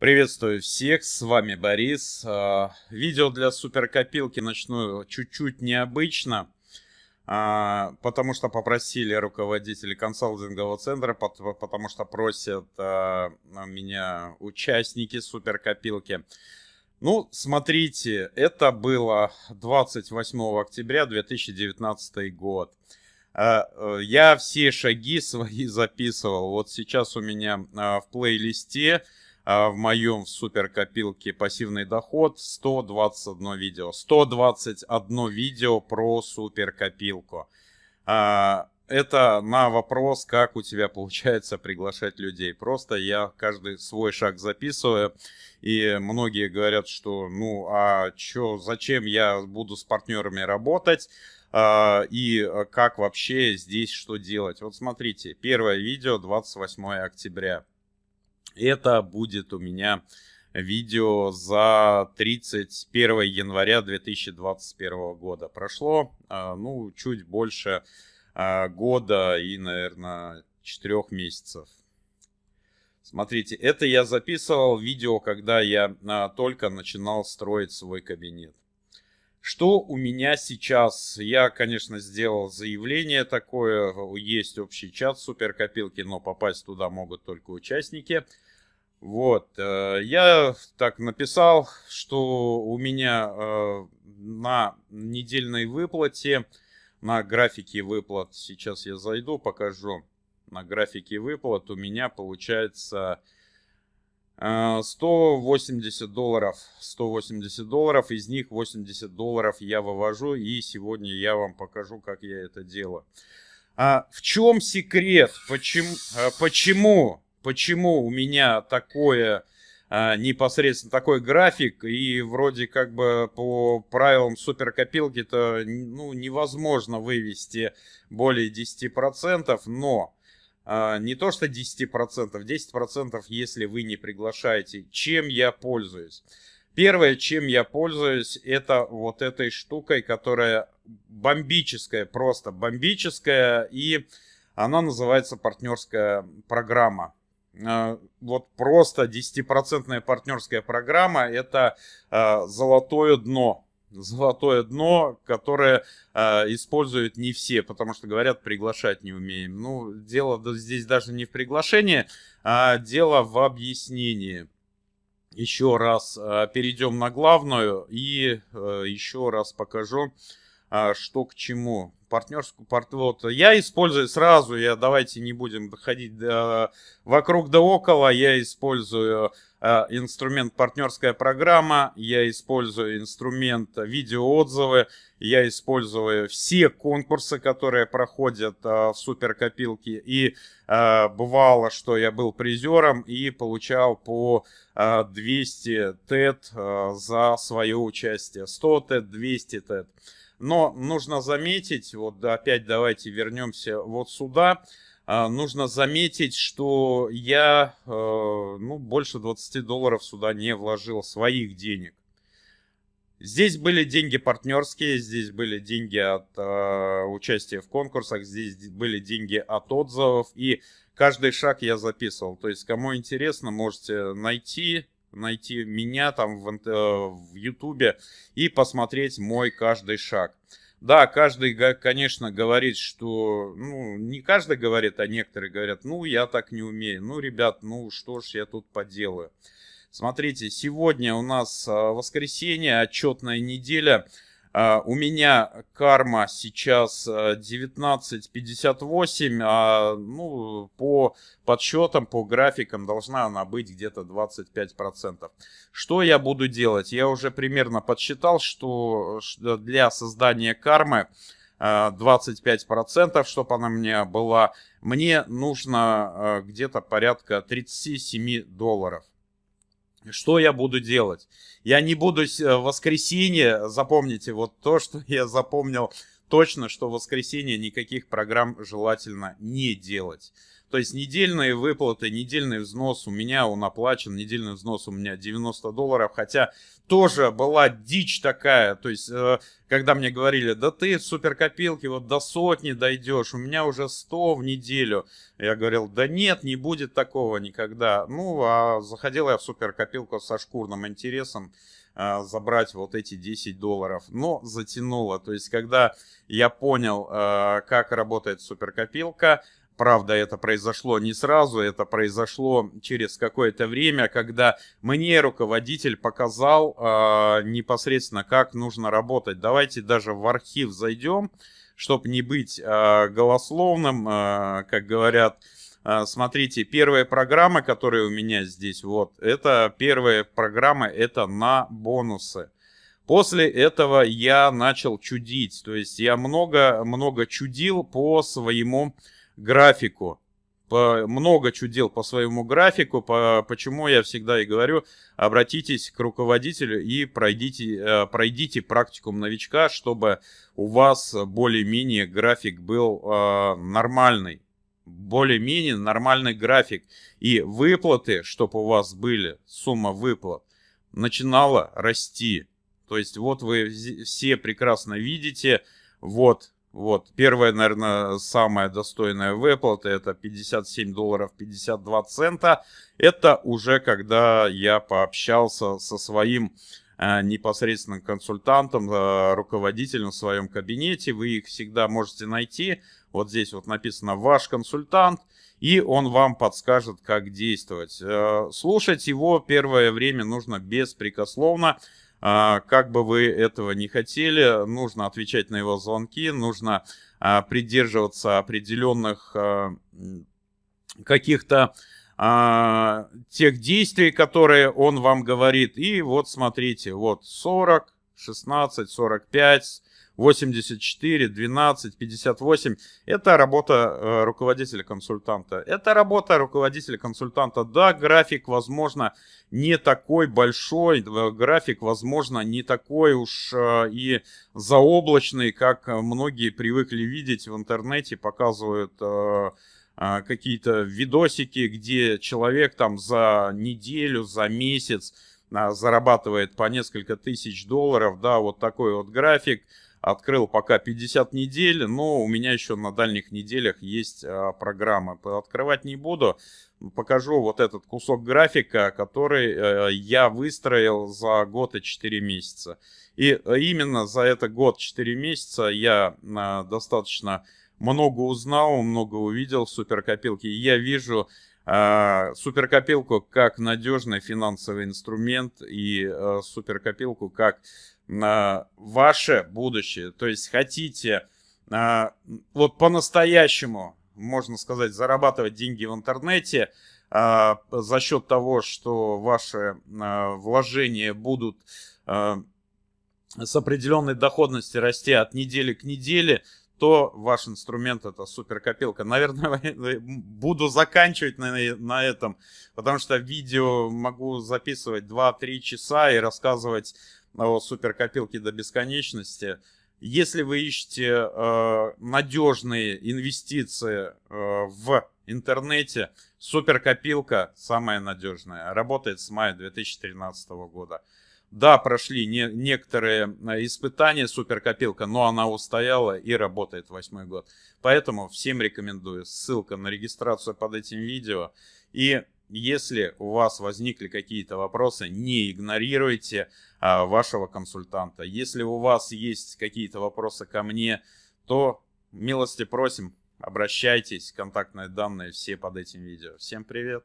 Приветствую всех, с вами Борис. А, видео для суперкопилки начну чуть-чуть необычно, а, потому что попросили руководители консалтингового центра, потому что просят а, меня участники суперкопилки. Ну, смотрите, это было 28 октября 2019 год. Я все шаги свои записывал. Вот сейчас у меня в плейлисте а в моем суперкопилке пассивный доход 121 видео. 121 видео про суперкопилку. А, это на вопрос, как у тебя получается приглашать людей. Просто я каждый свой шаг записываю, и многие говорят, что ну а чё, зачем я буду с партнерами работать, а, и как вообще здесь что делать. Вот смотрите, первое видео 28 октября. Это будет у меня видео за 31 января 2021 года. Прошло, а, ну, чуть больше а, года и, наверное, 4 месяцев. Смотрите, это я записывал видео, когда я а, только начинал строить свой кабинет. Что у меня сейчас? Я, конечно, сделал заявление такое, есть общий чат суперкопилки, но попасть туда могут только участники. Вот, э, я так написал, что у меня э, на недельной выплате, на графике выплат, сейчас я зайду, покажу, на графике выплат у меня получается 180 э, долларов, 180 долларов, из них 80 долларов я вывожу, и сегодня я вам покажу, как я это делаю. А в чем секрет? Почему? Почему? почему у меня такое а, непосредственно такой график, и вроде как бы по правилам суперкопилки-то ну, невозможно вывести более 10%, но а, не то что 10%, 10% если вы не приглашаете. Чем я пользуюсь? Первое, чем я пользуюсь, это вот этой штукой, которая бомбическая, просто бомбическая, и она называется партнерская программа. Э, вот просто 10% партнерская программа – это э, золотое дно. Золотое дно, которое э, используют не все, потому что говорят, приглашать не умеем. Ну, дело здесь даже не в приглашении, а дело в объяснении. Еще раз перейдем на главную и еще раз покажу, что к чему партнерскую порт, вот, я использую сразу, я давайте не будем ходить э, вокруг да около, я использую э, инструмент партнерская программа, я использую инструмент видеоотзывы, я использую все конкурсы, которые проходят э, в суперкопилке, и э, бывало, что я был призером и получал по 200 э, тет э, за свое участие, 100 тет, 200 тет. Но нужно заметить, вот да, опять давайте вернемся вот сюда, а, нужно заметить, что я э, ну, больше 20 долларов сюда не вложил своих денег. Здесь были деньги партнерские, здесь были деньги от э, участия в конкурсах, здесь были деньги от отзывов. И каждый шаг я записывал. То есть, кому интересно, можете найти найти меня там в, в YouTube и посмотреть мой каждый шаг. Да, каждый, конечно, говорит, что... Ну, не каждый говорит, а некоторые говорят, ну, я так не умею. Ну, ребят, ну, что ж я тут поделаю. Смотрите, сегодня у нас а, воскресенье, отчетная неделя. А, у меня карма сейчас 19.58, э, а, ну, по подсчетам, по графикам должна она быть где-то 25%. Что я буду делать? Я уже примерно подсчитал, что для создания кармы 25%, э, чтобы она у меня была, мне нужно э, где-то порядка 37 долларов. Что я буду делать? Я не буду э, в воскресенье, запомните, вот то, что я запомнил точно, что в воскресенье никаких программ желательно не делать. То есть недельные выплаты, недельный взнос у меня, он оплачен, недельный взнос у меня 90 долларов, хотя тоже была дичь такая, то есть э, когда мне говорили, да ты в суперкопилке вот до сотни дойдешь, у меня уже 100 в неделю. Я говорил, да нет, не будет такого никогда. Ну, а заходил я в суперкопилку со шкурным интересом, э, забрать вот эти 10 долларов. Но затянуло. То есть, когда я понял, э, как работает суперкопилка, Правда, это произошло не сразу, это произошло через какое-то время, когда мне руководитель показал э, непосредственно, как нужно работать. Давайте даже в архив зайдем, чтобы не быть э, голословным, э, как говорят. смотрите, первые программы, которые у меня здесь, вот, это первые программы, это на бонусы. После этого я начал чудить, то есть я много-много чудил по своему графику. По, много чудел по своему графику, по, почему я всегда и говорю, обратитесь к руководителю и пройдите, э, пройдите практикум новичка, чтобы у вас более-менее график был э, нормальный более-менее нормальный график. И выплаты, чтобы у вас были, сумма выплат, начинала расти. То есть вот вы все прекрасно видите, вот вот, первая, наверное, самая достойная выплата это 57 долларов 52 цента. Это уже когда я пообщался со своим э, непосредственным консультантом, э, руководителем в своем кабинете. Вы их всегда можете найти. Вот здесь вот написано «Ваш консультант», и он вам подскажет, как действовать. Э, слушать его первое время нужно беспрекословно, а, как бы вы этого не хотели, нужно отвечать на его звонки, нужно а, придерживаться определенных а, каких-то тех действий, которые он вам говорит. И вот смотрите, вот 40, 16, 45, 84, 12, 58. Это работа э, руководителя-консультанта. Это работа руководителя-консультанта. Да, график, возможно, не такой большой. Э, график, возможно, не такой уж э, и заоблачный, как многие привыкли видеть в интернете. Показывают... Э, э какие-то видосики, где человек там за неделю, за месяц э, зарабатывает по несколько тысяч долларов, да, вот такой вот график, Открыл пока 50 недель, но у меня еще на дальних неделях есть а, программа. Открывать не буду. Покажу вот этот кусок графика, который э, я выстроил за год и 4 месяца. И э, именно за это год 4 месяца я а, достаточно много узнал, много увидел в суперкопилке. я вижу э, суперкопилку как надежный финансовый инструмент и э, суперкопилку как ваше будущее. То есть хотите а, вот по-настоящему, можно сказать, зарабатывать деньги в интернете а, за счет того, что ваши а, вложения будут с определенной доходностью расти от недели к неделе, то ваш инструмент это суперкопилка. Наверное, буду заканчивать на, на этом, потому что видео могу записывать 2-3 часа и рассказывать суперкопилки до бесконечности. Если вы ищете э, надежные инвестиции э, в интернете, суперкопилка самая надежная. Работает с мая 2013 года. Да, прошли не, некоторые э, испытания суперкопилка, но она устояла и работает восьмой год. Поэтому всем рекомендую. Ссылка на регистрацию под этим видео. И если у вас возникли какие-то вопросы, не игнорируйте а, вашего консультанта. Если у вас есть какие-то вопросы ко мне, то милости просим, обращайтесь, контактные данные все под этим видео. Всем привет!